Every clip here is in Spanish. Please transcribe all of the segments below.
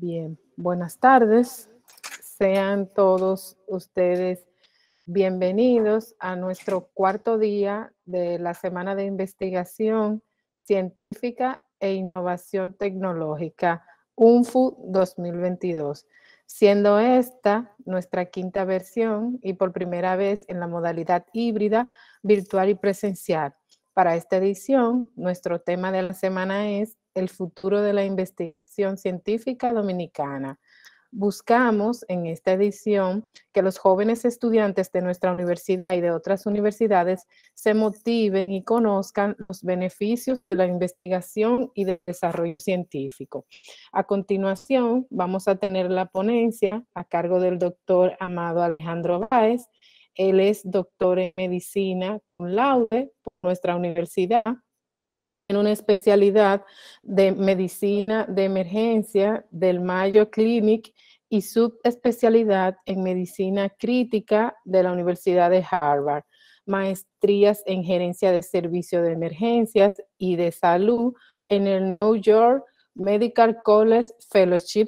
Bien, buenas tardes. Sean todos ustedes bienvenidos a nuestro cuarto día de la Semana de Investigación Científica e Innovación Tecnológica, UNFU 2022, siendo esta nuestra quinta versión y por primera vez en la modalidad híbrida, virtual y presencial. Para esta edición, nuestro tema de la semana es el futuro de la investigación Científica Dominicana. Buscamos en esta edición que los jóvenes estudiantes de nuestra universidad y de otras universidades se motiven y conozcan los beneficios de la investigación y del desarrollo científico. A continuación, vamos a tener la ponencia a cargo del doctor Amado Alejandro Báez. Él es doctor en medicina con laude por nuestra universidad en una especialidad de medicina de emergencia del Mayo Clinic y subespecialidad en medicina crítica de la Universidad de Harvard, maestrías en gerencia de servicio de emergencias y de salud en el New York Medical College Fellowship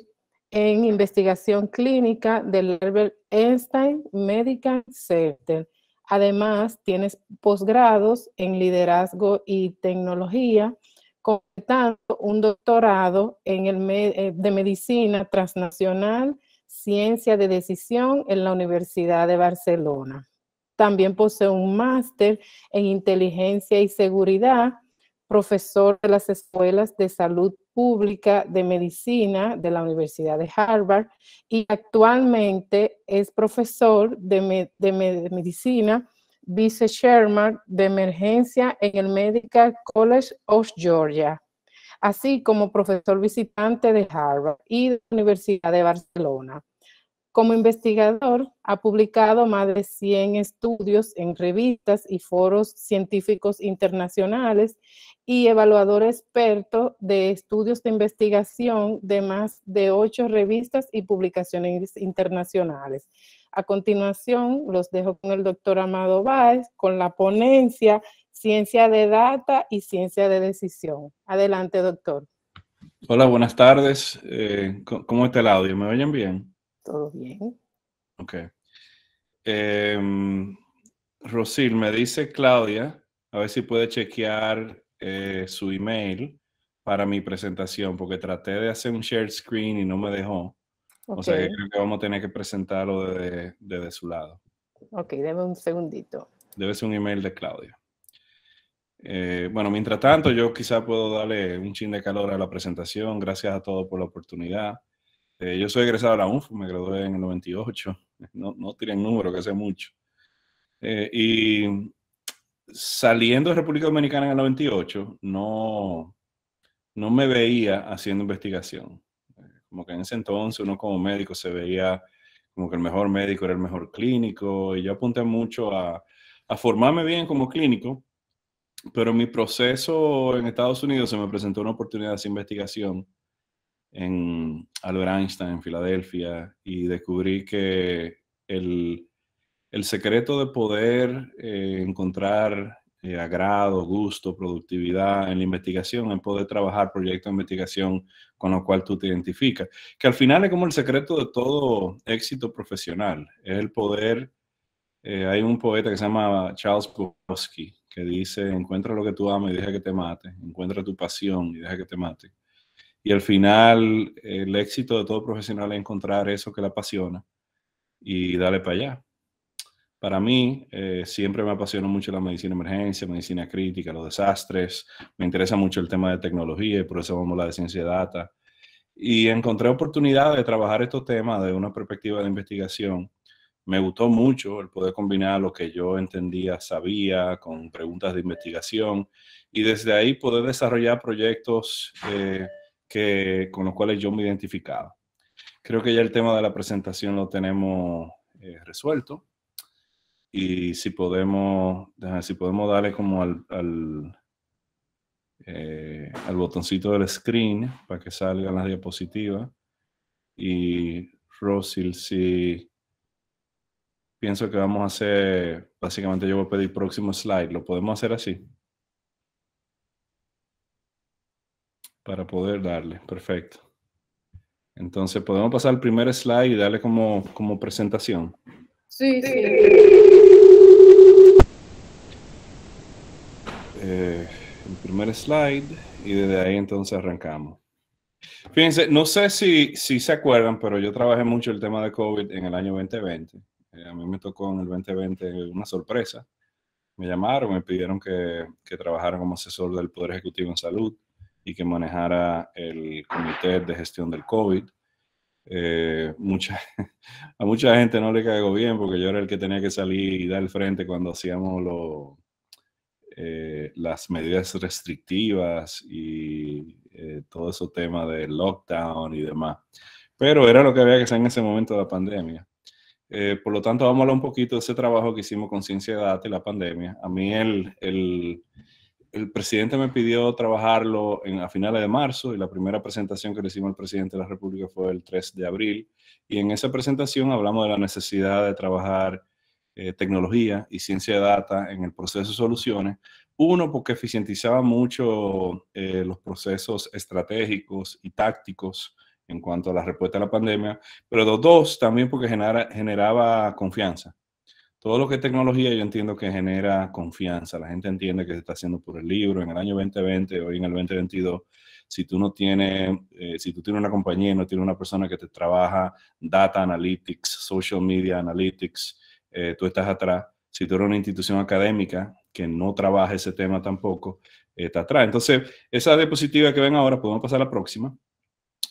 en investigación clínica del Albert Einstein Medical Center Además, tienes posgrados en liderazgo y tecnología, completando un doctorado en el eh, de medicina transnacional, ciencia de decisión en la Universidad de Barcelona. También posee un máster en inteligencia y seguridad profesor de las escuelas de salud pública de medicina de la Universidad de Harvard y actualmente es profesor de, medicina vice chairman de emergencia en el Medical College of Georgia, así como profesor visitante de Harvard y de la Universidad de Barcelona. Como investigador, ha publicado más de 100 estudios en revistas y foros científicos internacionales y evaluador experto de estudios de investigación de más de ocho revistas y publicaciones internacionales. A continuación, los dejo con el doctor Amado Báez con la ponencia Ciencia de Data y Ciencia de Decisión. Adelante, doctor. Hola, buenas tardes. Eh, ¿Cómo está el audio? ¿Me oyen bien? Todo bien. Ok. Em, Rosil, me dice Claudia, a ver si puede chequear eh, su email para mi presentación, porque traté de hacer un share screen y no me dejó. O sea creo que vamos a tener que presentarlo desde, su lado. Ok, deme un segundito. Debe ser un email de Claudia. Eh, bueno, mientras tanto, yo quizá puedo darle un chin de calor a la presentación. Gracias a todos por la oportunidad. Este, yo soy egresado de la UNF, me gradué en el 98, no, no el número, que hace mucho. Eh, y saliendo de República Dominicana en el 98, no, no me veía haciendo investigación. Como que en ese entonces uno como médico se veía como que el mejor médico era el mejor clínico, y yo apunté mucho a, a formarme bien como clínico, pero mi proceso en Estados Unidos se me presentó una oportunidad de investigación en Albert Einstein, en Filadelfia, y descubrí que el, el secreto de poder eh, encontrar eh, agrado, gusto, productividad en la investigación, en poder trabajar proyectos de investigación con los cuales tú te identificas, que al final es como el secreto de todo éxito profesional, es el poder. Eh, hay un poeta que se llama Charles Bukowski que dice, encuentra lo que tú amas y deja que te mate, encuentra tu pasión y deja que te mate. Y al final, el éxito de todo profesional es encontrar eso que le apasiona y darle para allá. Para mí, eh, siempre me apasionó mucho la medicina de emergencia, medicina crítica, los desastres. Me interesa mucho el tema de tecnología y por eso vamos a la de ciencia de data. Y encontré oportunidad de trabajar estos temas desde una perspectiva de investigación. Me gustó mucho el poder combinar lo que yo entendía, sabía, con preguntas de investigación y desde ahí poder desarrollar proyectos. Eh, con los cuales yo me identificaba. Creo que ya el tema de la presentación lo tenemos eh, resuelto y si podemos, si podemos darle como al, al, eh, al, botoncito del screen para que salgan las diapositivas. Y Rosil, si pienso que vamos a hacer, básicamente yo voy a pedir próximo slide, ¿lo podemos hacer así? para poder darle. Perfecto. Entonces, podemos pasar al primer slide y darle como, como presentación. Sí, sí. Eh, el primer slide y desde ahí entonces arrancamos. Fíjense, no sé si, se acuerdan, pero yo trabajé mucho el tema de COVID en el año 2020. Eh, a mí me tocó en el 2020 una sorpresa. Me llamaron, me pidieron que, que trabajara como asesor del Poder Ejecutivo en Salud y que manejara el comité de gestión del COVID. Eh, mucha, a mucha gente no le caigo bien porque yo era el que tenía que salir y dar el frente cuando hacíamos eh, las medidas restrictivas y eh, todo ese tema de lockdown y demás. Pero era lo que había que hacer en ese momento de la pandemia. por lo tanto, vamos a hablar un poquito de ese trabajo que hicimos con Ciencia de Data y la pandemia. A mí el, el el presidente me pidió trabajarlo a finales de marzo y la primera presentación que le hicimos al presidente de la República fue el 3 de abril. Y en esa presentación hablamos de la necesidad de trabajar eh, tecnología y ciencia de data en el proceso de soluciones. Uno, porque eficientizaba mucho eh, los procesos estratégicos y tácticos en cuanto a la respuesta a la pandemia, pero dos, también porque genera, generaba confianza todo lo que es tecnología yo entiendo que genera confianza. La gente entiende que se está haciendo por el libro. En el año 2020, hoy en el 2022, si tú no tienes, eh, si tú tienes una compañía y no tienes una persona que te trabaja data analytics, social media analytics, eh, tú estás atrás. Si tú eres una institución académica que no trabaja ese tema tampoco, estás está atrás. Entonces, esa diapositiva que ven ahora, podemos pasar a la próxima,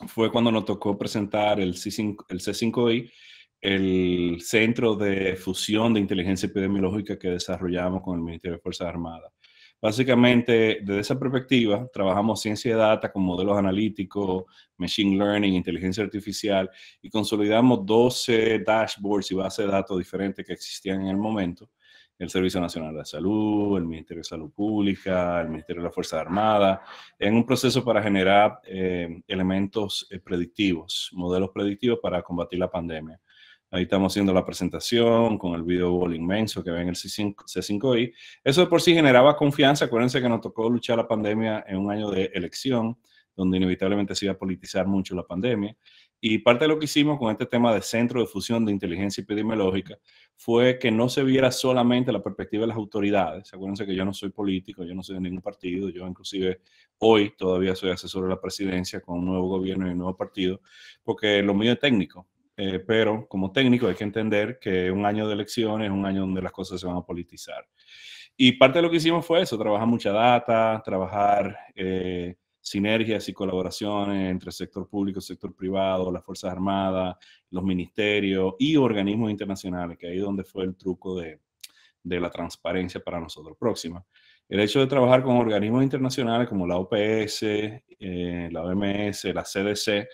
fue cuando nos tocó presentar el, C5, el C5I el centro de fusión de inteligencia epidemiológica que desarrollamos con el Ministerio de Fuerzas Armadas. Básicamente, desde esa perspectiva, trabajamos ciencia de data con modelos analíticos, machine learning, inteligencia artificial y consolidamos 12 dashboards y bases de datos diferentes que existían en el momento. El Servicio Nacional de Salud, el Ministerio de Salud Pública, el Ministerio de la Fuerza Armada, en un proceso para generar eh, elementos eh, predictivos, modelos predictivos para combatir la pandemia. Ahí estamos haciendo la presentación con el video inmenso que ven el C5, i Eso de por sí generaba confianza. Acuérdense que nos tocó luchar la pandemia en un año de elección, donde inevitablemente se iba a politizar mucho la pandemia. Y parte de lo que hicimos con este tema de centro de fusión de inteligencia epidemiológica fue que no se viera solamente la perspectiva de las autoridades. Acuérdense que yo no soy político, yo no soy de ningún partido, yo inclusive hoy todavía soy asesor de la presidencia con un nuevo gobierno y un nuevo partido, porque lo mío es técnico. Eh, pero como técnico hay que entender que un año de elecciones es un año donde las cosas se van a politizar. Y parte de lo que hicimos fue eso, trabajar mucha data, trabajar eh, sinergias y colaboraciones entre sector público, sector privado, las Fuerzas Armadas, los ministerios y organismos internacionales, que ahí es donde fue el truco de, de la transparencia para nosotros próxima. El hecho de trabajar con organismos internacionales como la OPS, eh, la OMS, la CDC,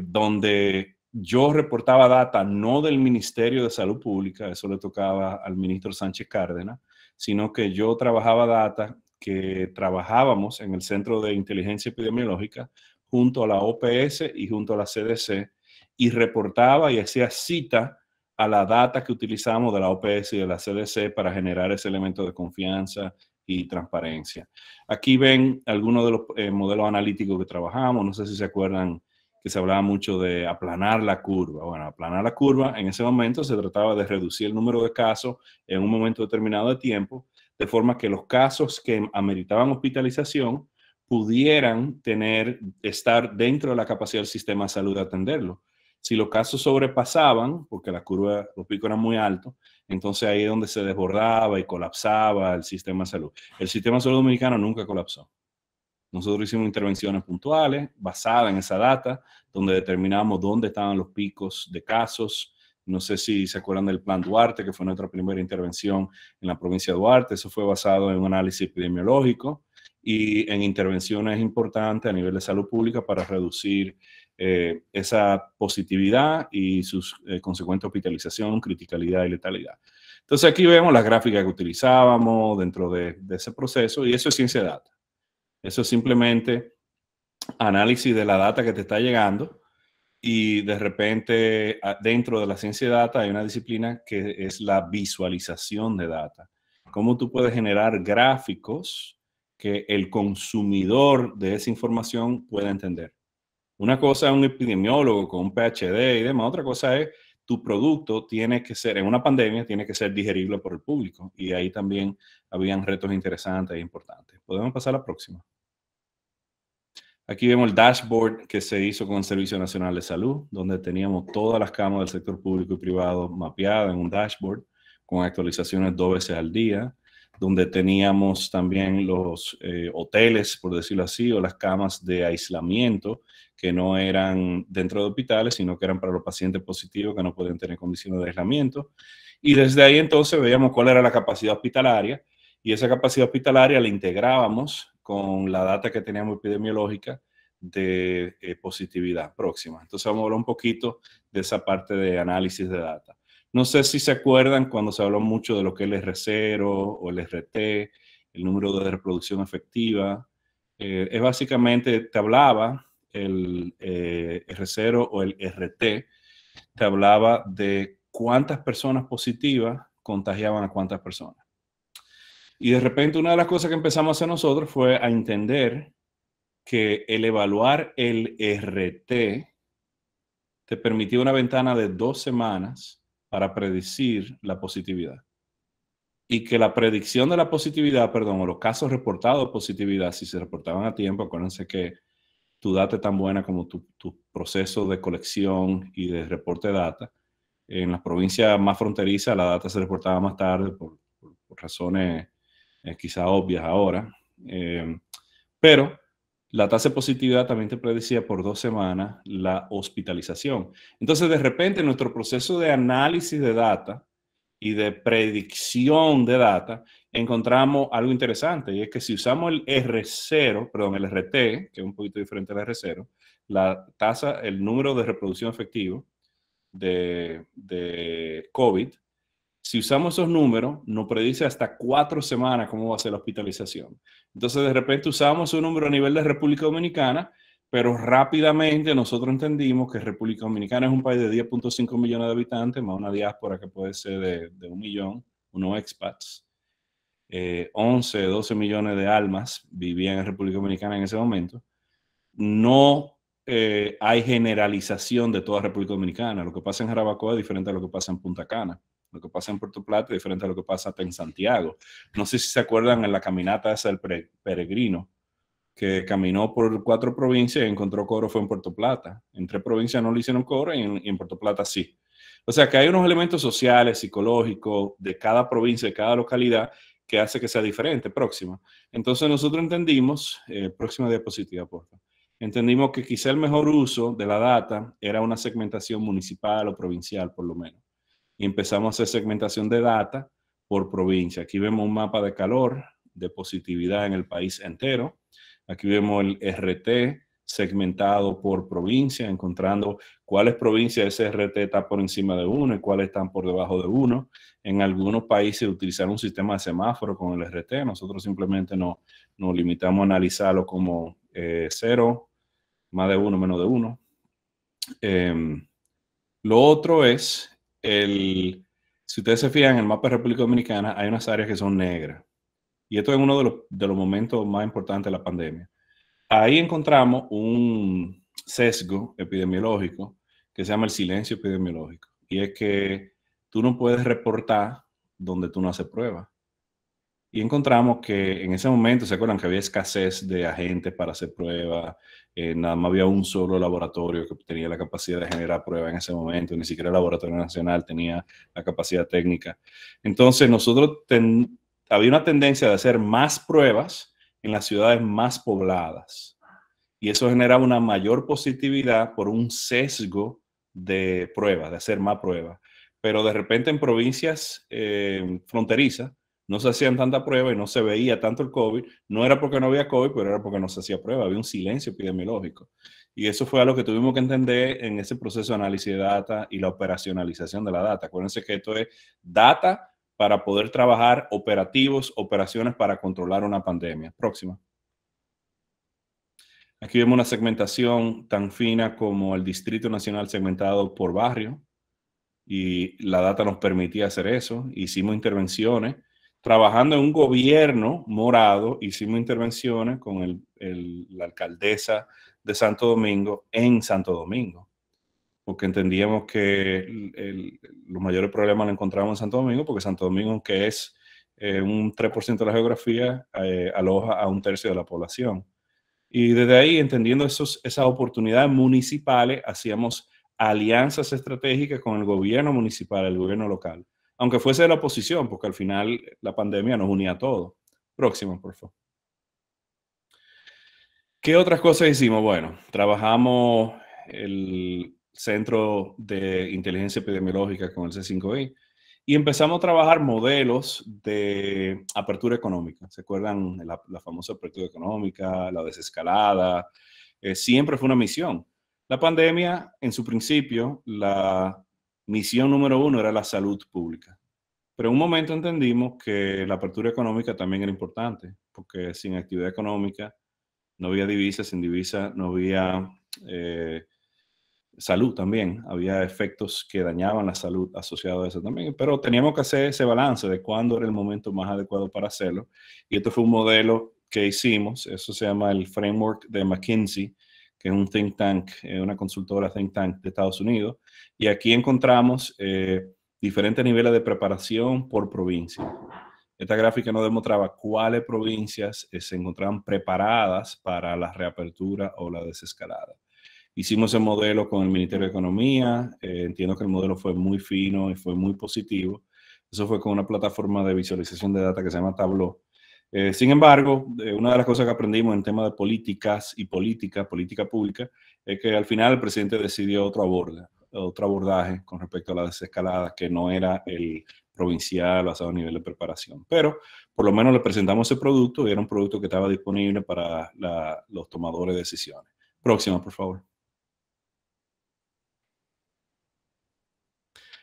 donde yo reportaba data no del Ministerio de Salud Pública, eso le tocaba al ministro Sánchez Cárdenas, sino que yo trabajaba data que trabajábamos en el Centro de Inteligencia Epidemiológica junto a la OPS y junto a la CDC y reportaba y hacía cita a la data que utilizamos de la OPS y de la CDC para generar ese elemento de confianza y transparencia. Aquí ven algunos de los eh, modelos analíticos que trabajamos, no sé si se acuerdan se hablaba mucho de aplanar la curva. Bueno, aplanar la curva en ese momento se trataba de reducir el número de casos en un momento determinado de tiempo, de forma que los casos que ameritaban hospitalización pudieran tener, estar dentro de la capacidad del sistema de salud de atenderlo. Si los casos sobrepasaban, porque la curva, los picos eran muy altos, entonces ahí es donde se desbordaba y colapsaba el sistema de salud. El sistema de salud dominicano nunca colapsó. Nosotros hicimos intervenciones puntuales basadas en esa data, donde determinamos dónde estaban los picos de casos. No sé si se acuerdan del plan Duarte, que fue nuestra primera intervención en la provincia de Duarte. Eso fue basado en un análisis epidemiológico y en intervenciones importantes a nivel de salud pública para reducir eh, esa positividad y sus eh, consecuente hospitalización, criticalidad y letalidad. Entonces aquí vemos las gráficas que utilizábamos dentro de, de ese proceso y eso es ciencia de datos. Eso es simplemente análisis de la data que te está llegando y de repente ah, dentro de la ciencia de data hay una disciplina que es la visualización de data. Cómo tú puedes generar gráficos que el consumidor de esa información pueda entender. Una cosa es un epidemiólogo con un PhD y demás, otra cosa es tu producto tiene que ser, en una pandemia, tiene que ser digerible por el público. Y ahí también habían retos interesantes e importantes. Podemos pasar a la próxima. Aquí vemos el dashboard que se hizo con el Servicio Nacional de Salud, donde teníamos todas las camas del sector público y privado mapeadas en un dashboard con actualizaciones dos veces al día donde teníamos también los eh, hoteles, por decirlo así, o las camas de aislamiento, que no eran dentro de hospitales, sino que eran para los pacientes positivos que no podían tener condiciones de aislamiento. Y desde ahí entonces veíamos cuál era la capacidad hospitalaria y esa capacidad hospitalaria la integrábamos con la data que teníamos epidemiológica de eh, positividad próxima. Entonces vamos a hablar un poquito de esa parte de análisis de data. No sé si se acuerdan cuando se habló mucho de lo que es el R0 o el RT, el número de reproducción efectiva. Eh, es básicamente, te hablaba el eh, R0 o el RT, te hablaba de cuántas personas positivas contagiaban a cuántas personas. Y de repente una de las cosas que empezamos a hacer nosotros fue a entender que el evaluar el RT te permitía una ventana de dos semanas para predecir la positividad. Y que la predicción de la positividad, perdón, o los casos reportados de positividad, si se reportaban a tiempo, acuérdense que tu data es tan buena como tu, proceso de colección y de reporte de data. En las provincias más fronterizas, la data se reportaba más tarde por, razones eh, quizá obvias ahora. Eh, pero la tasa de positividad también te predecía por dos semanas la hospitalización. Entonces, de repente, en nuestro proceso de análisis de data y de predicción de data, encontramos algo interesante, y es que si usamos el R0, perdón, el RT, que es un poquito diferente al R0, la tasa, el número de reproducción efectivo de, de COVID, si usamos esos números, nos predice hasta cuatro semanas cómo va a ser la hospitalización. Entonces, de repente usamos un número a nivel de República Dominicana, pero rápidamente nosotros entendimos que República Dominicana es un país de 10.5 millones de habitantes, más una diáspora que puede ser de, un millón, unos expats. 11, eh, 12 millones de almas vivían en República Dominicana en ese momento. No eh, hay generalización de toda República Dominicana. Lo que pasa en Jarabacoa es diferente a lo que pasa en Punta Cana lo que pasa en Puerto Plata es diferente a lo que pasa hasta en Santiago. No sé si se acuerdan en la caminata esa del peregrino, que caminó por cuatro provincias y encontró coro fue en Puerto Plata. En tres provincias no le hicieron coro y en, Puerto Plata sí. O sea que hay unos elementos sociales, psicológicos, de cada provincia, de cada localidad, que hace que sea diferente, próxima. Entonces nosotros entendimos, eh, próxima diapositiva, por favor entendimos que quizá el mejor uso de la data era una segmentación municipal o provincial, por lo menos y empezamos a hacer segmentación de data por provincia. Aquí vemos un mapa de calor, de positividad en el país entero. Aquí vemos el RT segmentado por provincia, encontrando cuáles provincias ese RT está por encima de uno y cuáles están por debajo de uno. En algunos países utilizaron un sistema de semáforo con el RT. Nosotros simplemente no, nos limitamos a analizarlo como eh, cero, más de uno, menos de uno. Em, lo otro es el, si ustedes se fijan en el mapa de República Dominicana, hay unas áreas que son negras. Y esto es uno de los, de los momentos más importantes de la pandemia. Ahí encontramos un sesgo epidemiológico que se llama el silencio epidemiológico. Y es que tú no puedes reportar donde tú no haces pruebas. Y encontramos que en ese momento, ¿se acuerdan que había escasez de agentes para hacer pruebas? Eh, nada más había un solo laboratorio que tenía la capacidad de generar pruebas en ese momento, ni siquiera el Laboratorio Nacional tenía la capacidad técnica. Entonces, nosotros había una tendencia de hacer más pruebas en las ciudades más pobladas. Y eso generaba una mayor positividad por un sesgo de pruebas, de hacer más pruebas. Pero de repente en provincias eh, fronterizas, no se hacían tanta prueba y no se veía tanto el COVID. No era porque no había COVID, pero era porque no se hacía prueba, había un silencio epidemiológico. Y eso fue algo que tuvimos que entender en ese proceso de análisis de data y la operacionalización de la data. Acuérdense que esto es data para poder trabajar operativos, operaciones para controlar una pandemia. Próxima. Aquí vemos una segmentación tan fina como el Distrito Nacional segmentado por barrio y la data nos permitía hacer eso. Hicimos intervenciones trabajando en un gobierno morado, hicimos intervenciones con la alcaldesa de Santo Domingo en Santo Domingo, porque entendíamos que los mayores problemas los encontramos en Santo Domingo, porque Santo Domingo, que es eh, un 3% de la geografía, eh, aloja a un tercio de la población. Y desde ahí, entendiendo esos, esas oportunidades municipales, hacíamos alianzas estratégicas con el gobierno municipal, el gobierno local aunque fuese de la oposición, porque al final eh, la pandemia nos unía a todos. Próximo, por favor. ¿Qué otras cosas hicimos? Bueno, trabajamos el Centro de Inteligencia Epidemiológica con el C5I y empezamos a trabajar modelos de apertura económica. ¿Se acuerdan la, famosa apertura económica, la desescalada? Eh, siempre fue una misión. La pandemia, en su principio, la misión número uno era la salud pública. Pero en un momento entendimos que la apertura económica también era importante, porque sin actividad económica no había divisas, sin divisas no había eh, salud también, había efectos que dañaban la salud asociados a eso también, pero teníamos que hacer ese balance de cuándo era el momento más adecuado para hacerlo. Y esto fue un modelo que hicimos, eso se llama el framework de McKinsey, que es un think tank, eh, una consultora think tank de Estados Unidos. Y aquí encontramos eh, diferentes niveles de preparación por provincia. Esta gráfica nos demostraba cuáles provincias eh, se encontraban preparadas para la reapertura o la desescalada. Hicimos el modelo con el Ministerio de Economía, entiendo que el modelo fue muy fino y fue muy positivo. Eso fue con una plataforma de visualización de datos que se llama Tableau eh, sin embargo, eh, una de las cosas que aprendimos en tema de políticas y política, política pública, es que al final el presidente decidió otro, abordaje con respecto a la desescalada, que no era el provincial basado en nivel de preparación. Pero por lo menos le presentamos ese producto y era un producto que estaba disponible para los tomadores de decisiones. Próxima, por favor.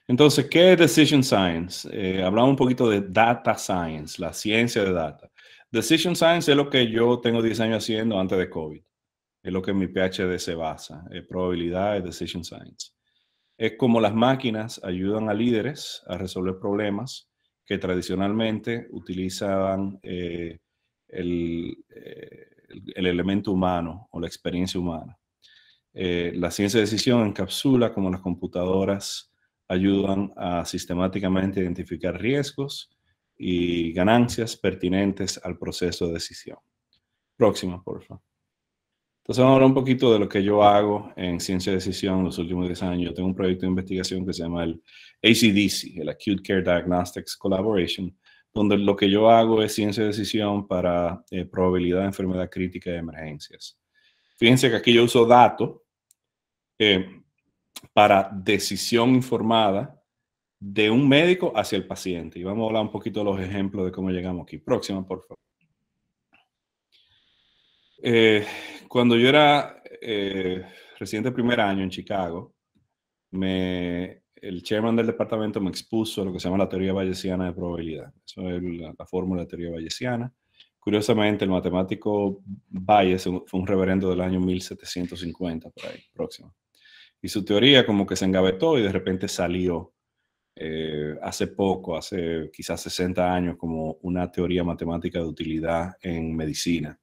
Entonces, ¿qué es Decision Science? Eh, hablamos un poquito de Data Science, la ciencia de datos. Decision Science es lo que yo tengo 10 años haciendo antes de COVID. Es lo que mi PhD se basa, probabilidad de Decision Science. Es como las máquinas ayudan a líderes a resolver problemas que tradicionalmente utilizaban eh, eh, el, el, elemento humano o la experiencia humana. Eh, la ciencia de decisión encapsula como las computadoras ayudan a sistemáticamente identificar riesgos, y ganancias pertinentes al proceso de decisión. Próxima, por favor. Entonces vamos a hablar un poquito de lo que yo hago en ciencia de decisión los últimos 10 años. Yo tengo un proyecto de investigación que se llama el ACDC, el Acute Care Diagnostics Collaboration, donde lo que yo hago es ciencia de decisión para eh, probabilidad de enfermedad crítica y emergencias. Fíjense que aquí yo uso datos eh, para decisión informada de un médico hacia el paciente. Y vamos a hablar un poquito de los ejemplos de cómo llegamos aquí. Próxima, por favor. Eh, cuando yo era eh, reciente primer año en Chicago, el chairman del departamento me expuso lo que se llama la teoría bayesiana de probabilidad. Eso es la, fórmula de teoría bayesiana. Curiosamente, el matemático Bayes fue un reverendo del año 1750, por ahí, próximo. Y su teoría como que se engavetó y de repente salió eh, hace poco, hace quizás 60 años, como una teoría matemática de utilidad en medicina.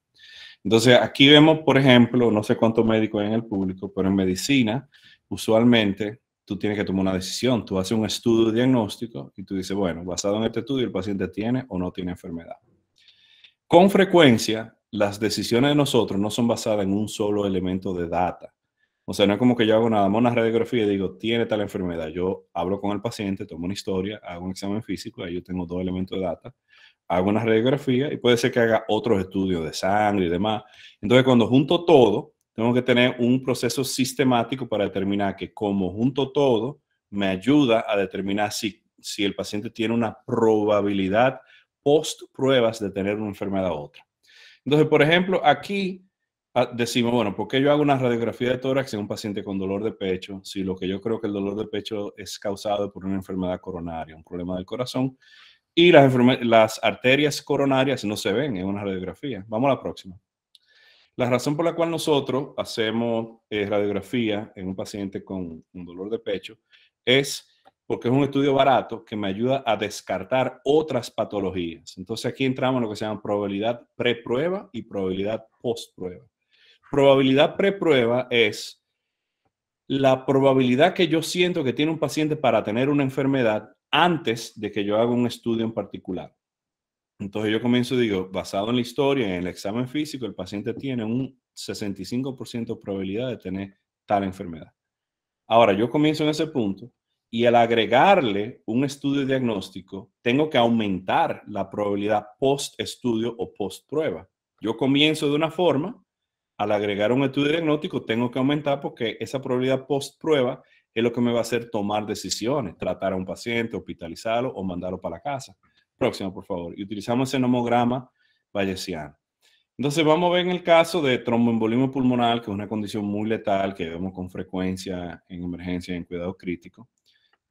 Entonces, aquí vemos, por ejemplo, no sé cuántos médicos hay en el público, pero en medicina, usualmente tú tienes que tomar una decisión. Tú haces un estudio diagnóstico y tú dices, bueno, basado en este estudio, el paciente tiene o no tiene enfermedad. Con frecuencia, las decisiones de nosotros no son basadas en un solo elemento de data. O sea, no es como que yo hago nada más una radiografía y digo, tiene tal enfermedad. Yo hablo con el paciente, tomo una historia, hago un examen físico, ahí yo tengo dos elementos de data, hago una radiografía y puede ser que haga otros estudios de sangre y demás. Entonces, cuando junto todo, tengo que tener un proceso sistemático para determinar que como junto todo, me ayuda a determinar si, si el paciente tiene una probabilidad post pruebas de tener una enfermedad u otra. Entonces, por ejemplo, aquí Ah, decimos, bueno, ¿por qué yo hago una radiografía de tórax en un paciente con dolor de pecho si lo que yo creo que el dolor de pecho es causado por una enfermedad coronaria, un problema del corazón? Y las, arterias coronarias no se ven en una radiografía. Vamos a la próxima. La razón por la cual nosotros hacemos eh, radiografía en un paciente con un dolor de pecho es porque es un estudio barato que me ayuda a descartar otras patologías. Entonces aquí entramos en lo que se llama probabilidad pre-prueba y probabilidad post-prueba. Probabilidad preprueba es la probabilidad que yo siento que tiene un paciente para tener una enfermedad antes de que yo haga un estudio en particular. Entonces yo comienzo y digo, basado en la historia, en el examen físico, el paciente tiene un 65% de probabilidad de tener tal enfermedad. Ahora, yo comienzo en ese punto y al agregarle un estudio diagnóstico, tengo que aumentar la probabilidad post estudio o post prueba. Yo comienzo de una forma al agregar un estudio diagnóstico tengo que aumentar porque esa probabilidad post prueba es lo que me va a hacer tomar decisiones, tratar a un paciente, hospitalizarlo o mandarlo para la casa. Próximo, por favor. Y utilizamos el nomograma bayesiano. Entonces vamos a ver en el caso de tromboembolismo pulmonar, que es una condición muy letal que vemos con frecuencia en emergencia y en cuidado crítico.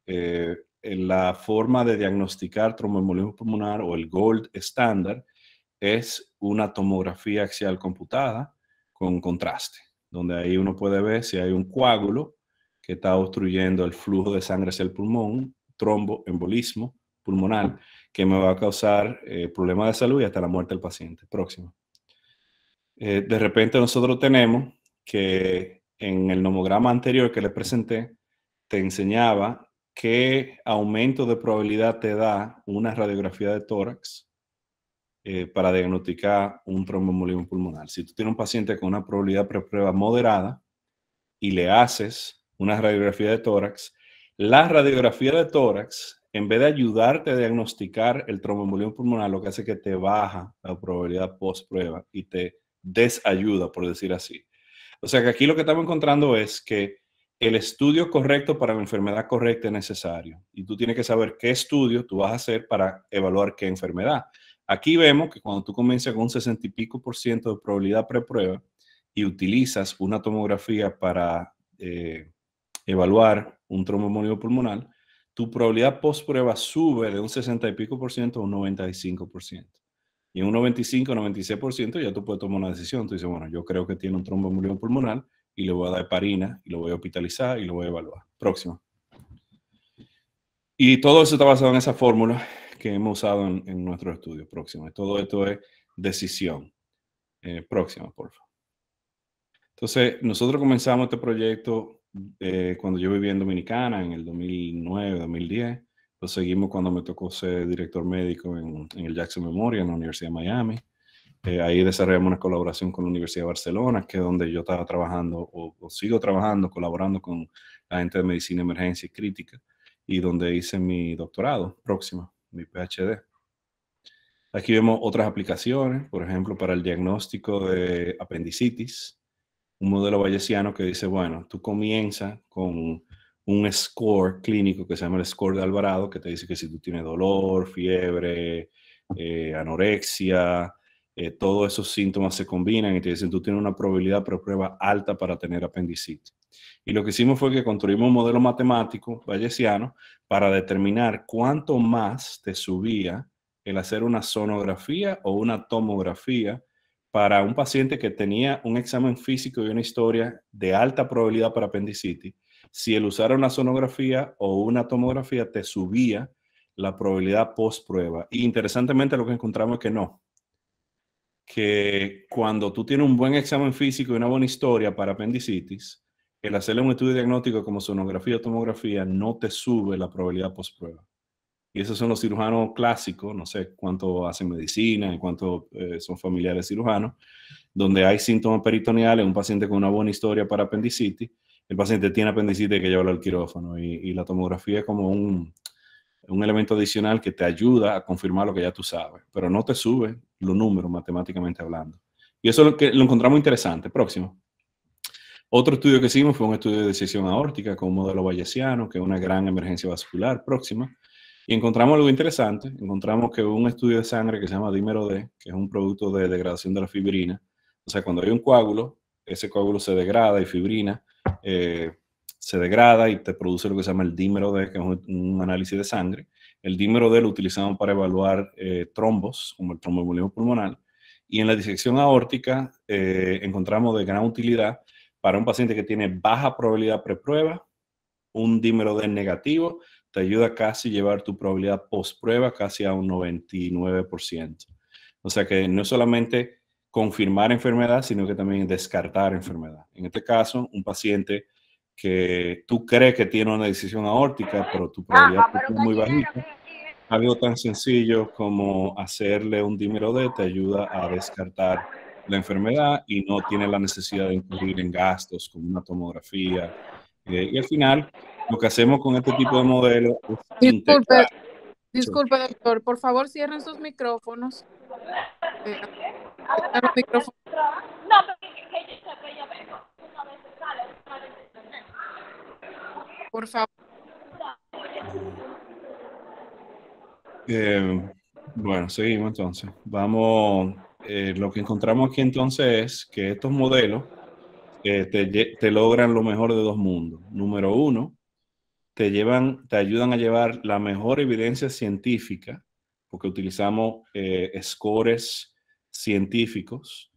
Eh, la forma de diagnosticar tromboembolismo pulmonar o el gold estándar es una tomografía axial computada con contraste, donde ahí uno puede ver si hay un coágulo que está obstruyendo el flujo de sangre hacia el pulmón, trombo, embolismo pulmonar, que me va a causar eh, problemas de salud y hasta la muerte del paciente. Próximo. Eh, de repente nosotros tenemos que en el nomograma anterior que le presenté, te enseñaba qué aumento de probabilidad te da una radiografía de tórax eh, para diagnosticar un tromboembolismo pulmonar. Si tú tienes un paciente con una probabilidad preprueba moderada y le haces una radiografía de tórax, la radiografía de tórax, en vez de ayudarte a diagnosticar el tromboembolismo pulmonar, lo que hace es que te baja la probabilidad post prueba y te desayuda, por decir así. O sea que aquí lo que estamos encontrando es que el estudio correcto para la enfermedad correcta es necesario. Y tú tienes que saber qué estudio tú vas a hacer para evaluar qué enfermedad. Aquí vemos que cuando tú comienzas con un 60 y pico por ciento de probabilidad preprueba y utilizas una tomografía para eh, evaluar un tromboembolismo pulmonar, tu probabilidad post-prueba sube de un 60 y pico por ciento a un 95 por ciento. Y en un 95, 96 por ciento ya tú puedes tomar una decisión. Tú dices, bueno, yo creo que tiene un tromboembolismo pulmonar y le voy a dar heparina y lo voy a hospitalizar y lo voy a evaluar. Próximo. Y todo eso está basado en esa fórmula que hemos usado en, nuestros nuestro estudio próximo. Todo esto es decisión. Eh, próxima, por favor. Entonces, nosotros comenzamos este proyecto eh, cuando yo vivía en Dominicana, en el 2009, 2010. Lo seguimos cuando me tocó ser director médico en, el Jackson Memorial, en la Universidad de Miami. Eh, ahí desarrollamos una colaboración con la Universidad de Barcelona, que es donde yo estaba trabajando o, sigo trabajando, colaborando con la gente de medicina emergencia y crítica, y donde hice mi doctorado próxima mi PhD. Aquí vemos otras aplicaciones, por ejemplo, para el diagnóstico de apendicitis, un modelo bayesiano que dice, bueno, tú comienzas con un score clínico que se llama el score de Alvarado, que te dice que si tú tienes dolor, fiebre, eh, anorexia, eh, todos esos síntomas se combinan y te dicen, tú tienes una probabilidad pero prueba alta para tener apendicitis. Y lo que hicimos fue que construimos un modelo matemático bayesiano para determinar cuánto más te subía el hacer una sonografía o una tomografía para un paciente que tenía un examen físico y una historia de alta probabilidad para apendicitis. Si el usar una sonografía o una tomografía te subía la probabilidad post prueba. Y interesantemente lo que encontramos es que no, que cuando tú tienes un buen examen físico y una buena historia para apendicitis, el hacerle un estudio diagnóstico como sonografía o tomografía no te sube la probabilidad post-prueba. Y esos son los cirujanos clásicos, no sé cuánto hacen medicina en cuánto eh, son familiares cirujanos, donde hay síntomas peritoneales, un paciente con una buena historia para apendicitis, el paciente tiene apendicitis que llevarlo al quirófano y, y la tomografía es como un, un elemento adicional que te ayuda a confirmar lo que ya tú sabes, pero no te sube los números matemáticamente hablando. Y eso lo que lo encontramos interesante. Próximo. Otro estudio que hicimos fue un estudio de decisión aórtica con un modelo bayesiano, que es una gran emergencia vascular próxima. Y encontramos algo interesante. Encontramos que un estudio de sangre que se llama dímero D, que es un producto de degradación de la fibrina. O sea, cuando hay un coágulo, ese coágulo se degrada y fibrina eh, se degrada y te produce lo que se llama el dímero D, que es un, análisis de sangre. El dímero D lo utilizamos para evaluar eh, trombos, como el tromboembolismo pulmonar. Y en la disección aórtica eh, encontramos de gran utilidad para un paciente que tiene baja probabilidad preprueba, un dímero D negativo, te ayuda casi a llevar tu probabilidad postprueba casi a un 99%. O sea que no solamente confirmar enfermedad, sino que también descartar enfermedad. En este caso, un paciente que tú crees que tiene una decisión aórtica, pero tu ah, probabilidad ah, es muy bajita. Algo tan sencillo como hacerle un D te ayuda a descartar la enfermedad y no tiene la necesidad de incurrir en gastos como una tomografía. Eh, y al final, lo que hacemos con este tipo de modelo Disculpe, disculpe doctor, por favor cierren sus micrófonos. Eh, ah, no, Por favor. Eh, bueno, seguimos entonces. Vamos, eh, lo que encontramos aquí entonces es que estos modelos eh, te, te, logran lo mejor de dos mundos. Número uno, te, llevan, te ayudan a llevar la mejor evidencia científica, porque utilizamos scores científicos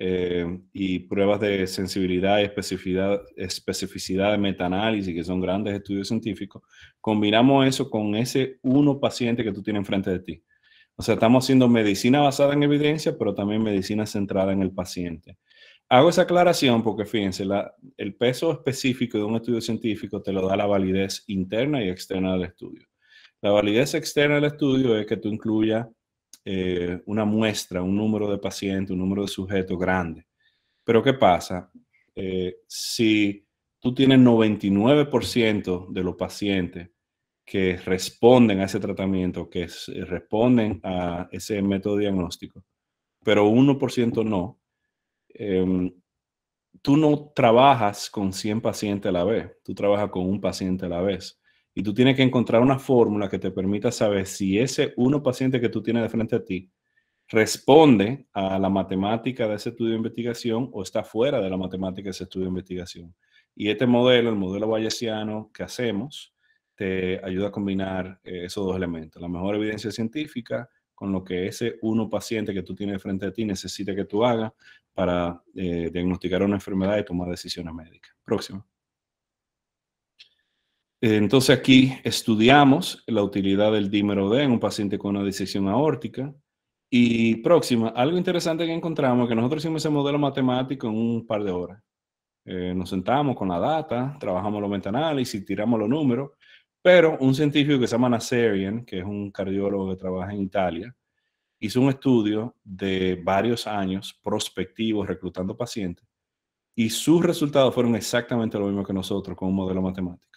eh, y pruebas de sensibilidad y especificidad, especificidad de metaanálisis, que son grandes estudios científicos, combinamos eso con ese uno paciente que tú tienes enfrente de ti. O sea, estamos haciendo medicina basada en evidencia, pero también medicina centrada en el paciente. Hago esa aclaración porque fíjense, la, el peso específico de un estudio científico te lo da la validez interna y externa del estudio. La validez externa del estudio es que tú incluyas eh, una muestra, un número de pacientes, un número de sujetos grande. Pero ¿qué pasa? Eh, si tú tienes 99% de los pacientes que responden a ese tratamiento, que eh, responden a ese método diagnóstico, pero 1% no, em, tú no trabajas con 100 pacientes a la vez, tú trabajas con un paciente a la vez y tú tienes que encontrar una fórmula que te permita saber si ese uno paciente que tú tienes de frente a ti responde a la matemática de ese estudio de investigación o está fuera de la matemática de ese estudio de investigación. Y este modelo, el modelo bayesiano que hacemos, te ayuda a combinar eh, esos dos elementos, la mejor evidencia científica con lo que ese uno paciente que tú tienes de frente a ti necesita que tú hagas para eh, diagnosticar una enfermedad y tomar decisiones médicas. Próximo. Entonces aquí estudiamos la utilidad del dímero D en un paciente con una disección aórtica. Y próxima, algo interesante que encontramos es que nosotros hicimos ese modelo matemático en un par de horas. Eh, nos sentamos con la data, trabajamos los metanálisis, tiramos los números, pero un científico que se llama Nasserian, que es un cardiólogo que trabaja en Italia, hizo un estudio de varios años prospectivos reclutando pacientes y sus resultados fueron exactamente lo mismo que nosotros con un modelo matemático.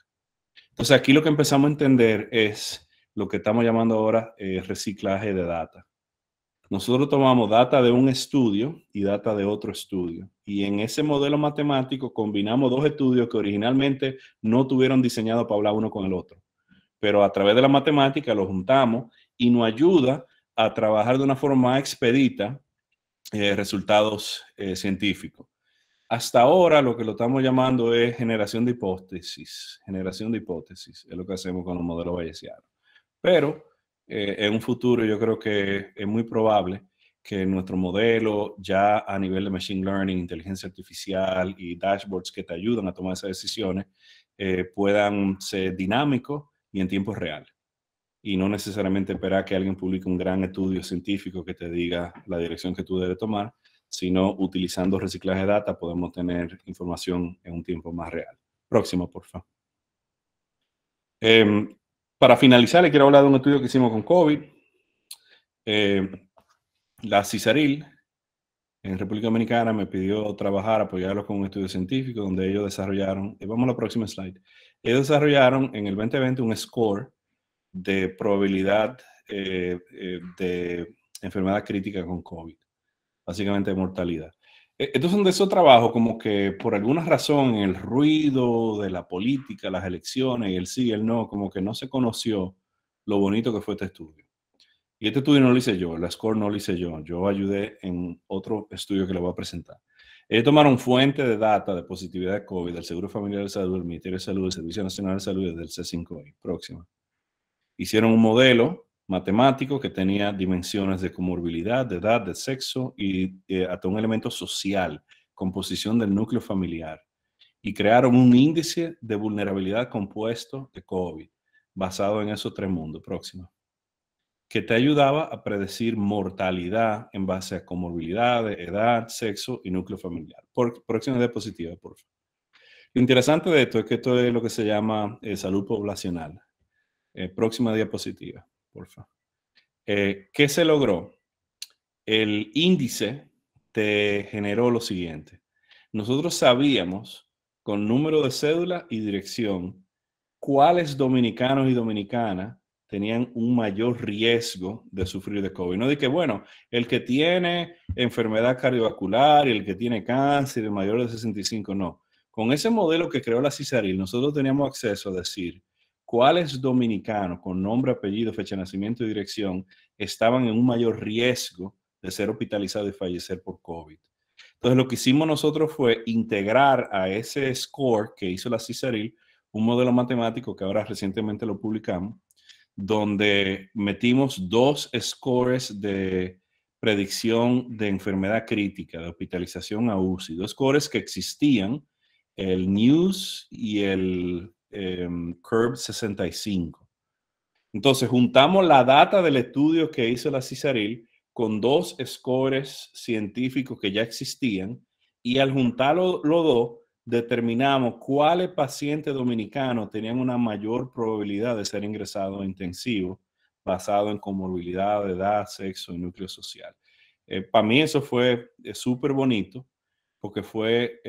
Entonces aquí lo que empezamos a entender es lo que estamos llamando ahora eh, reciclaje de data. Nosotros tomamos data de un estudio y data de otro estudio. Y en ese modelo matemático combinamos dos estudios que originalmente no tuvieron diseñado para hablar uno con el otro. Pero a través de la matemática lo juntamos y nos ayuda a trabajar de una forma expedita eh, resultados eh, científicos. Hasta ahora lo que lo estamos llamando es generación de hipótesis, generación de hipótesis, es lo que hacemos con los modelos bayesianos. Pero eh, en un futuro yo creo que es muy probable que nuestro modelo ya a nivel de Machine Learning, inteligencia artificial y dashboards que te ayudan a tomar esas decisiones eh, puedan ser dinámicos y en tiempo real. Y no necesariamente esperar que alguien publique un gran estudio científico que te diga la dirección que tú debes tomar, sino utilizando reciclaje de data podemos tener información en un tiempo más real. Próximo, por favor. Em, para finalizar, le quiero hablar de un estudio que hicimos con COVID. Em, la CISARIL en República Dominicana me pidió trabajar, apoyarlos con un estudio científico donde ellos desarrollaron, eh, vamos a la próxima slide, ellos desarrollaron en el 2020 un score de probabilidad eh, eh, de enfermedad crítica con COVID básicamente de mortalidad. E, entonces, donde esos trabajo, como que por alguna razón, el ruido de la política, las elecciones, el sí, el no, como que no se conoció lo bonito que fue este estudio. Y este estudio no lo hice yo, la score no lo hice yo, yo ayudé en otro estudio que le voy a presentar. Ellos tomaron fuente de data de positividad de COVID del Seguro Familiar de Salud, del Ministerio de Salud, del Servicio Nacional de Salud desde del C5I, próxima. Hicieron un modelo matemático que tenía dimensiones de comorbilidad, de edad, de sexo y eh, hasta un elemento social, composición del núcleo familiar. Y crearon un índice de vulnerabilidad compuesto de COVID, basado en esos tres mundos. próximos. Que te ayudaba a predecir mortalidad en base a comorbilidad, edad, sexo y núcleo familiar. Por, próxima diapositiva, por favor. Lo interesante de esto es que esto es lo que se llama eh, salud poblacional. Eh, próxima diapositiva porfa. Eh, ¿Qué se logró? El índice te generó lo siguiente. Nosotros sabíamos con número de cédula y dirección cuáles dominicanos y dominicanas tenían un mayor riesgo de sufrir de COVID. No de que, bueno, el que tiene enfermedad cardiovascular y el que tiene cáncer, de mayor de 65, no. Con ese modelo que creó la CISARIL, nosotros teníamos acceso a decir cuáles dominicanos con nombre, apellido, fecha de nacimiento y dirección estaban en un mayor riesgo de ser hospitalizados y fallecer por COVID. Entonces, lo que hicimos nosotros fue integrar a ese score que hizo la CISARIL, un modelo matemático que ahora recientemente lo publicamos, donde metimos dos scores de predicción de enfermedad crítica, de hospitalización a UCI, dos scores que existían, el NEWS y el eh, Curb 65. Entonces juntamos la data del estudio que hizo la Cisaril con dos scores científicos que ya existían y al juntar los dos determinamos cuáles pacientes dominicanos tenían una mayor probabilidad de ser ingresado a intensivo basado en comorbilidad, edad, sexo y núcleo social. Eh, Para mí eso fue eh, súper bonito porque fue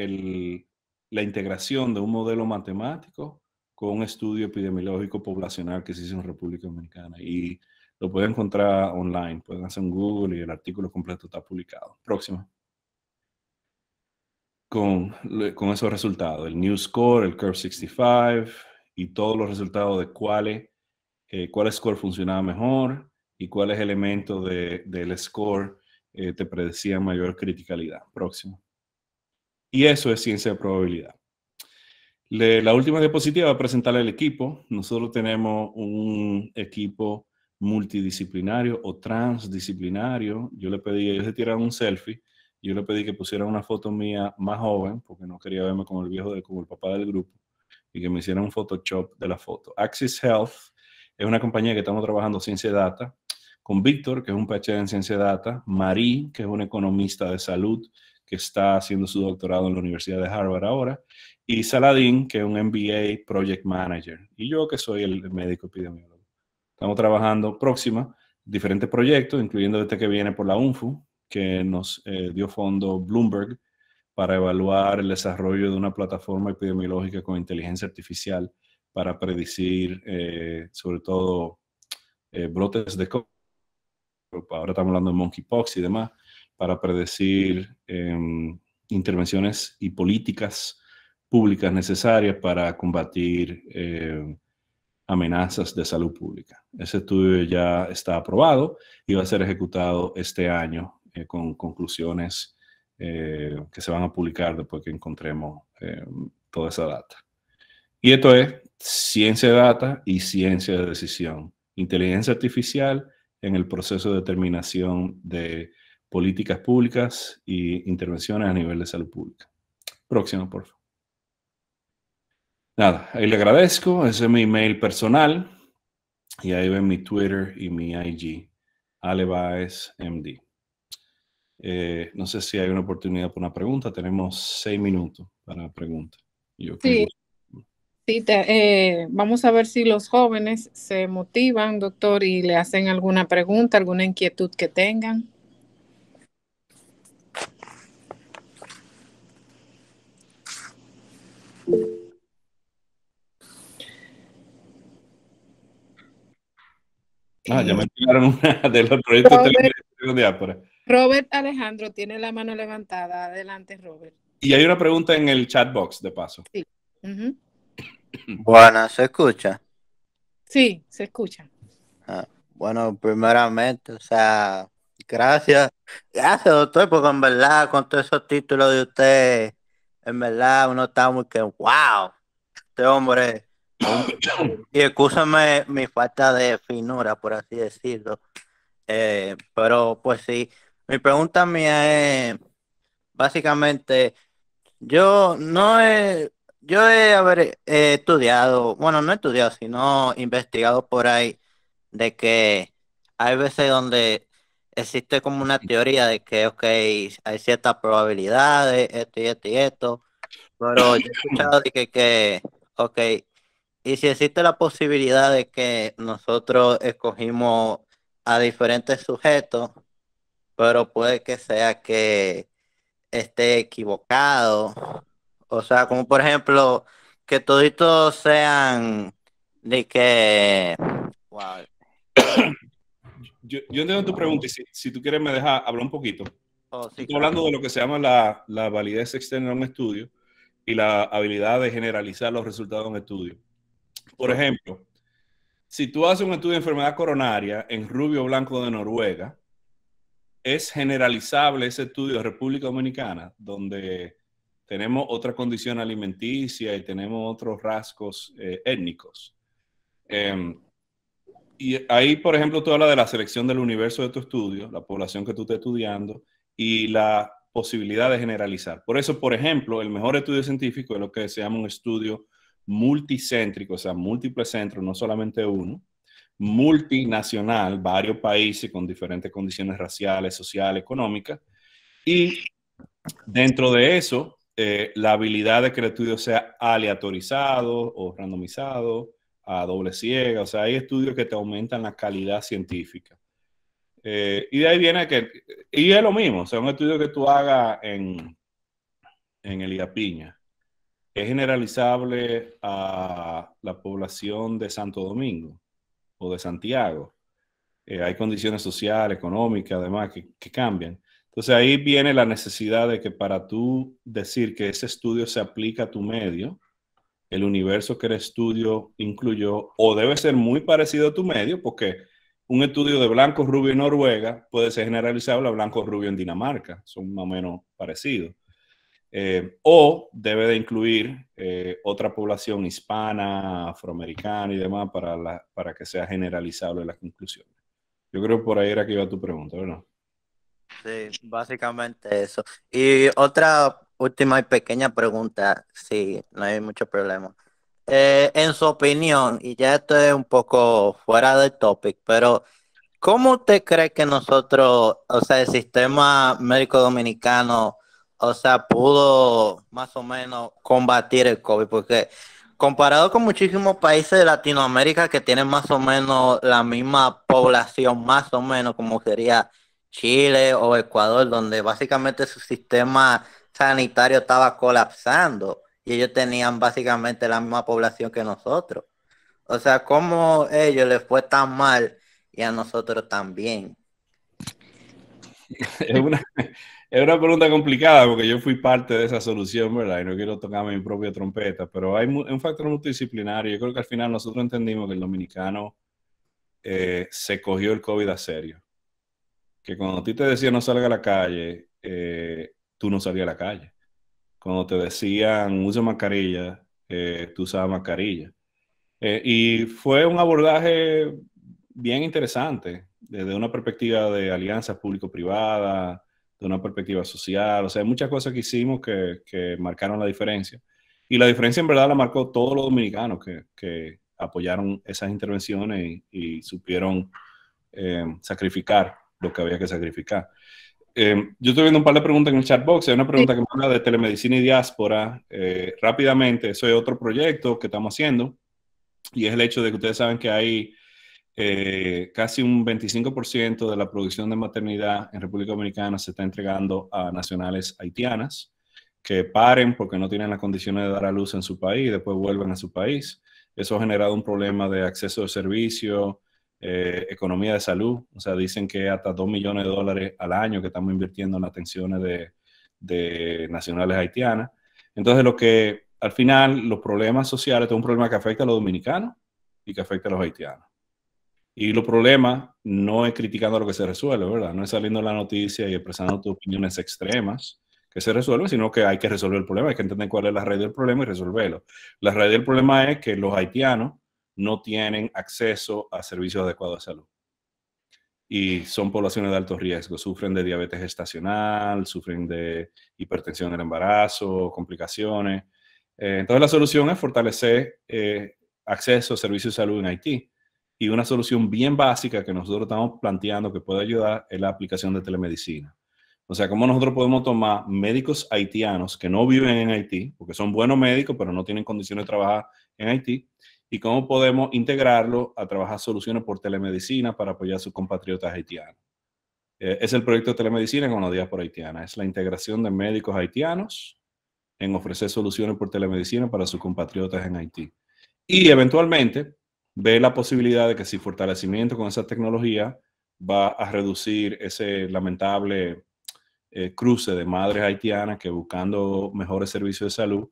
la integración de un modelo matemático con un estudio epidemiológico poblacional que se hizo en República Dominicana y lo pueden encontrar online, pueden hacer un Google y el artículo completo está publicado. Próximo. Con, con esos resultados, el New Score, el Curve 65 y todos los resultados de cuáles, eh, cuál score funcionaba mejor y cuáles elementos del score eh, te predecían mayor criticalidad. Próximo. Y eso es ciencia de probabilidad la última diapositiva va a presentar el equipo. Nosotros tenemos un equipo multidisciplinario o transdisciplinario. Yo le pedí, ellos se tiraron un selfie. Yo le pedí que pusieran una foto mía más joven, porque no quería verme como el viejo, de, como el papá del grupo, y que me hicieran un Photoshop de la foto. Axis Health es una compañía que estamos trabajando ciencia data, con Víctor, que es un PhD en ciencia data, Marí, que es un economista de salud, que está haciendo su doctorado en la Universidad de Harvard ahora, y Saladin, que es un MBA Project Manager, y yo que soy el médico epidemiólogo. Estamos trabajando próxima diferentes proyectos, incluyendo este que viene por la UNFU, que nos eh, dio fondo Bloomberg para evaluar el desarrollo de una plataforma epidemiológica con inteligencia artificial para predecir eh, sobre todo eh, brotes de COVID. Ahora estamos hablando de monkeypox y demás para predecir em, intervenciones y políticas públicas necesarias para combatir em, amenazas de salud pública. Ese estudio ya está aprobado y va a ser ejecutado este año eh, con conclusiones eh, que se van a publicar después que encontremos em, toda esa data. Y esto es ciencia de data y ciencia de decisión, inteligencia artificial en el proceso de determinación de políticas públicas y intervenciones a nivel de salud pública. Próximo, por favor. Nada, ahí le agradezco. Ese es mi email personal. Y ahí ven mi Twitter y mi IG, Alebaes MD. Eh, no sé si hay una oportunidad para una pregunta. Tenemos seis minutos para preguntas. Sí, sí eh, vamos a ver si los jóvenes se motivan, doctor, y le hacen alguna pregunta, alguna inquietud que tengan. Ah, Robert, Alejandro tiene la mano levantada. Adelante, Robert. Y hay una pregunta en el chat box, de paso. Sí. Bueno, ¿se escucha? Sí, se escucha. Ah, bueno, primeramente, o sea, gracias. Gracias, doctor, porque en verdad, con todos esos títulos de usted, en verdad, uno está muy que, wow, este hombre y excusame mi falta de finura, por así decirlo. Eh, pero pues sí, mi pregunta mía es, básicamente, yo no he, yo he haber, eh, estudiado, bueno, no he estudiado, sino investigado por ahí de que hay veces donde existe como una teoría de que, ok, hay ciertas probabilidades, esto y esto y esto, pero yo he escuchado de que, que ok, y si existe la posibilidad de que nosotros escogimos a diferentes sujetos, pero puede que sea que esté equivocado. O sea, como por ejemplo, que toditos sean de que... Yo, entiendo tu pregunta y si, tú quieres me deja hablar un poquito. Oh, Estoy hablando de lo que se llama la, la validez externa de un estudio y la habilidad de generalizar los resultados de un estudio. Por ejemplo, si tú haces un estudio de enfermedad coronaria en rubio blanco de Noruega, es generalizable ese estudio de República Dominicana, donde tenemos otra condición alimenticia y tenemos otros rasgos eh, étnicos. Em, y ahí, por ejemplo, tú hablas de la selección del universo de tu estudio, la población que tú estás estudiando y la posibilidad de generalizar. Por eso, por ejemplo, el mejor estudio científico es lo que se llama un estudio multicéntrico, o sea, múltiples centros, no solamente uno, multinacional, varios países con diferentes condiciones raciales, sociales, económicas, y dentro de eso, eh, la habilidad de que el estudio sea aleatorizado o randomizado, a doble ciega, o sea, hay estudios que te aumentan la calidad científica. Eh, y de ahí viene que, y es lo mismo, o sea, un estudio que tú hagas en, en el Piña, es generalizable a la población de Santo Domingo o de Santiago. Eh, hay condiciones sociales, económicas, además, que, cambian. Entonces ahí viene la necesidad de que para tú decir que ese estudio se aplica a tu medio, el universo que el estudio incluyó, o debe ser muy parecido a tu medio, porque un estudio de blanco, rubio en Noruega puede ser generalizable a blanco, rubio en Dinamarca, son más o menos parecidos. Eh, o debe de incluir eh, otra población hispana, afroamericana y demás para, para que sea generalizable la conclusión, Yo creo que por ahí era que iba tu pregunta, ¿verdad? Sí, básicamente eso. Y otra última y pequeña pregunta, sí, no hay mucho problema. Eh, en su opinión, y ya esto es un poco fuera del topic, pero ¿cómo usted cree que nosotros, o sea, el sistema médico dominicano o sea, pudo más o menos combatir el COVID, porque comparado con muchísimos países de Latinoamérica que tienen más o menos la misma población, más o menos como sería Chile o Ecuador, donde básicamente su sistema sanitario estaba colapsando y ellos tenían básicamente la misma población que nosotros. O sea, ¿cómo ellos les fue tan mal y a nosotros también? es, una, es una pregunta complicada porque yo fui parte de esa solución, ¿verdad? Y no quiero tocar mi propia trompeta, pero hay un factor multidisciplinario. Yo creo que al final nosotros entendimos que el dominicano eh, se cogió el COVID a serio. Que cuando a ti te decía no salga a la calle, eh, tú no salías a la calle. Cuando te decían usa mascarilla, eh, tú usabas mascarilla. y fue un abordaje bien interesante desde una perspectiva de alianza público-privada, de una perspectiva social, o sea, muchas cosas que hicimos que, que, marcaron la diferencia. Y la diferencia en verdad la marcó todos los dominicanos que, que apoyaron esas intervenciones y, supieron eh, sacrificar lo que había que sacrificar. Eh, yo estoy viendo un par de preguntas en el chat box. Hay una pregunta que me habla de telemedicina y diáspora. Eh, rápidamente, eso es otro proyecto que estamos haciendo y es el hecho de que ustedes saben que hay eh, casi un 25% de la producción de maternidad en República Dominicana se está entregando a nacionales haitianas que paren porque no tienen las condiciones de dar a luz en su país y después vuelven a su país. Eso ha generado un problema de acceso de servicio, eh, economía de salud. O sea, dicen que hasta 2 millones de dólares al año que estamos invirtiendo en atenciones de, de nacionales haitianas. Entonces, lo que al final los problemas sociales es un problema que afecta a los dominicanos y que afecta a los haitianos. Y los problemas no es criticando lo que se resuelve, ¿verdad? No es saliendo la noticia y expresando tus opiniones extremas que se resuelve, sino que hay que resolver el problema, hay que entender cuál es la raíz del problema y resolverlo. La raíz del problema es que los haitianos no tienen acceso a servicios adecuados de salud. Y son poblaciones de alto riesgo, sufren de diabetes gestacional, sufren de hipertensión el embarazo, complicaciones. Eh, entonces la solución es fortalecer eh, acceso a servicios de salud en Haití. Y una solución bien básica que nosotros estamos planteando que puede ayudar es la aplicación de telemedicina. O sea, cómo nosotros podemos tomar médicos haitianos que no viven en Haití, porque son buenos médicos, pero no tienen condiciones de trabajar en Haití, y cómo podemos integrarlo a trabajar soluciones por telemedicina para apoyar a sus compatriotas haitianos. Eh, es el proyecto de telemedicina en con la por haitiana. Es la integración de médicos haitianos en ofrecer soluciones por telemedicina para sus compatriotas en Haití. Y eventualmente, ve la posibilidad de que si fortalecimiento con esa tecnología va a reducir ese lamentable eh, cruce de madres haitianas que buscando mejores servicios de salud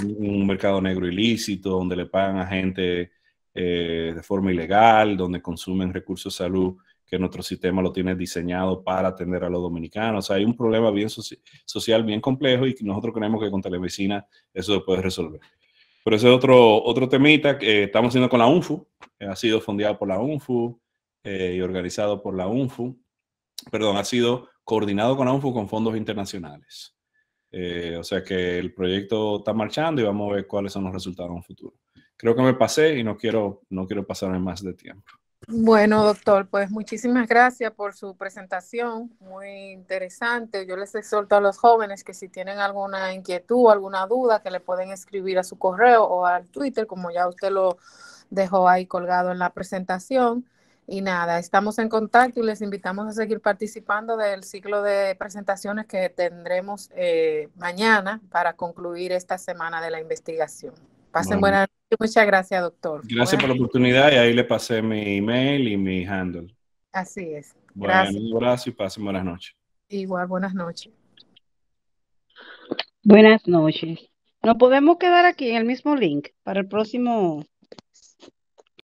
en un mercado negro ilícito, donde le pagan a gente eh, de forma ilegal, donde consumen recursos de salud que nuestro sistema lo tiene diseñado para atender a los dominicanos. hay un problema bien social, bien complejo y nosotros creemos que con telemedicina eso se puede resolver. Pero ese es otro, otro temita que eh, estamos haciendo con la UNFU. ha sido fundado por la UNFU eh, y organizado por la UNFU. Perdón, ha sido coordinado con la UNFU con fondos internacionales. Eh, o sea que el proyecto está marchando y vamos a ver cuáles son los resultados en un futuro. Creo que me pasé y no quiero, no quiero pasarme más de tiempo. Bueno, doctor, pues muchísimas gracias por su presentación, muy interesante. Yo les exhorto a los jóvenes que si tienen alguna inquietud, o alguna duda, que le pueden escribir a su correo o al Twitter, como ya usted lo dejó ahí colgado en la presentación. Y nada, estamos en contacto y les invitamos a seguir participando del ciclo de presentaciones que tendremos eh, mañana para concluir esta semana de la investigación. Pasen buenas noches. Muchas gracias, doctor. Gracias por la oportunidad y ahí le pasé mi email y mi handle. Así es. Gracias. un abrazo y pasen buenas noches. Igual, buenas noches. Buenas noches. Nos podemos quedar aquí en el mismo link para el próximo